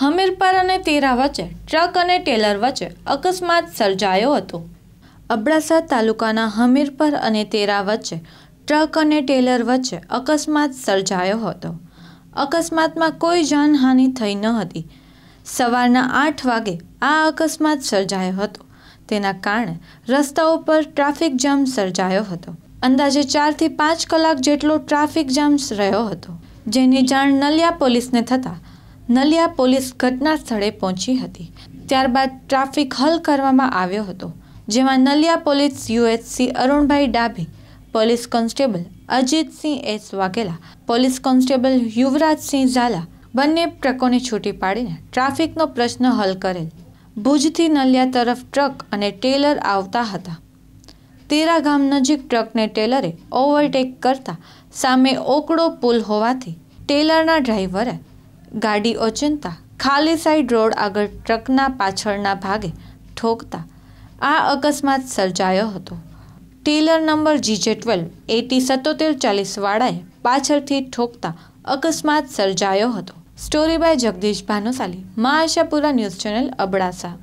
હમીરપર અને તેરા વચ્ચે ટ્રક અને ટેલર વચ્ચે અકસ્માત સર્જાયો હતો અબડાસા તાલુકાના હમીરપર અને તેરા વચ્ચે ટ્રક અને ટેલર વચ્ચે અકસ્માત સર્જાયો હતો અકસ્માતમાં કોઈ જાનહાનિ થઈ ન હતી સવારના આઠ વાગે આ અકસ્માત સર્જાયો હતો તેના કારણે રસ્તા ઉપર ટ્રાફિક જામ સર્જાયો હતો અંદાજે ચારથી પાંચ કલાક જેટલો ટ્રાફિક જામ રહ્યો હતો જેની જાણ નલિયા પોલીસને થતાં નલિયા પોલીસ ઘટના સ્થળે પહોંચી હતી ત્યારબાદ ટ્રાફિક હલ કરવામાં આવ્યો હતો જેમાં Naliya police UHC Arunbhai Dabhi police constable Ajitsinh S Vaghela police constable Yuvrajsinh Jhala બંને ટ્રકોને છૂટી પાડીને ટ્રાફિકનો પ્રશ્ન હલ કરેલ ભુજથી નલિયા તરફ ટ્રક અને ટેલર આવતા હતા તેરા ગામ નજીક ટ્રકને ટેલરે ઓવરટેક કરતા સામે ઓકડો પુલ હોવાથી ટેલરના ડ્રાઈવરે ગાડી ઓચિંતા ખાલી સાઈડ રોડ આગળ ટ્રકના પાછળના ભાગે ઠોકતા આ અકસ્માત સર્જાયો હતો trailer number GJ twelve AT સત્તોતેર ચાલીસવાળાએ પાછળથી ઠોકતા અકસ્માત સર્જાયો હતો story by Jagdish Bhanushali Mahashapura news channel Abdasa